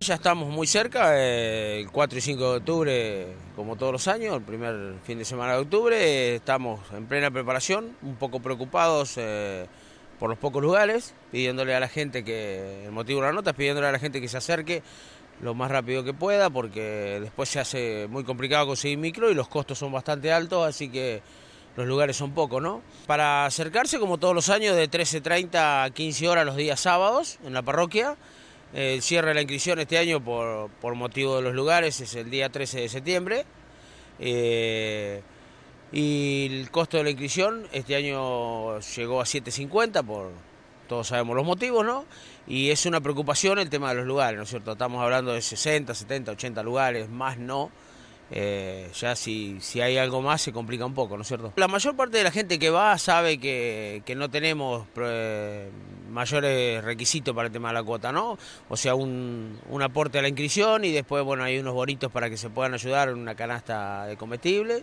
Ya estamos muy cerca, eh, el 4 y 5 de octubre, como todos los años, el primer fin de semana de octubre, estamos en plena preparación, un poco preocupados eh, por los pocos lugares, pidiéndole a la gente que, el motivo de nota a la gente que se acerque lo más rápido que pueda, porque después se hace muy complicado conseguir micro y los costos son bastante altos, así que los lugares son pocos, ¿no? Para acercarse, como todos los años, de 13.30 a 15 horas los días sábados en la parroquia, el cierre la inscripción este año por, motivo de los lugares es el día 13 de septiembre. Eh, y el costo de la inscripción este año llegó a 7.50 por todos sabemos los motivos, ¿no? Y es una preocupación el tema de los lugares, ¿no es cierto? Estamos hablando de 60, 70, 80 lugares, más no. Eh, ya si, si hay algo más se complica un poco, ¿no es cierto? La mayor parte de la gente que va sabe que, no tenemos eh, mayores eh, requisitos para el tema de la cuota, ¿no? O sea, un, aporte a la inscripción y después, bueno, hay unos bonitos para que se puedan ayudar en una canasta de comestible.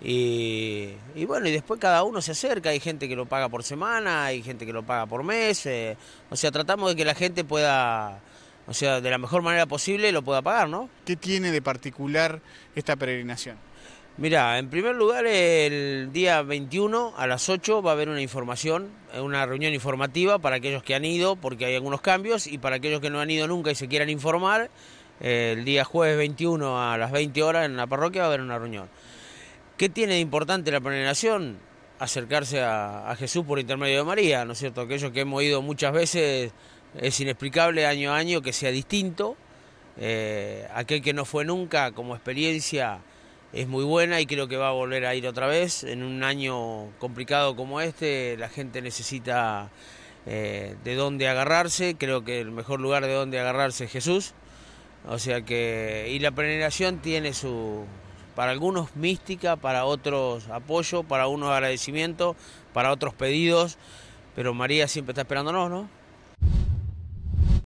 Y, bueno, y después cada uno se acerca, hay gente que lo paga por semana, hay gente que lo paga por mes, eh, o sea, tratamos de que la gente pueda, o sea, de la mejor manera posible lo pueda pagar, ¿no? ¿Qué tiene de particular esta peregrinación? Mira, en primer lugar, el día 21 a las 8 va a haber una información, eh, una reunión informativa para aquellos que han ido, porque hay algunos cambios, y para aquellos que no han ido nunca y se quieran informar, eh, el día jueves 21 a las 20 horas en la parroquia va a haber una reunión. ¿Qué tiene de importante la peregrinación? Acercarse a, Jesús por intermedio de María, ¿no es cierto? Aquellos que hemos ido muchas veces, es inexplicable año a año que sea distinto. Eh, aquel que no fue nunca como experiencia es muy buena y creo que va a volver a ir otra vez. En un año complicado como este, la gente necesita eh, de dónde agarrarse. Creo que el mejor lugar de dónde agarrarse es Jesús. O sea que, y la peregrinación tiene su, para algunos mística, para otros apoyo, para unos agradecimiento, para otros pedidos, pero María siempre está esperándonos, ¿no?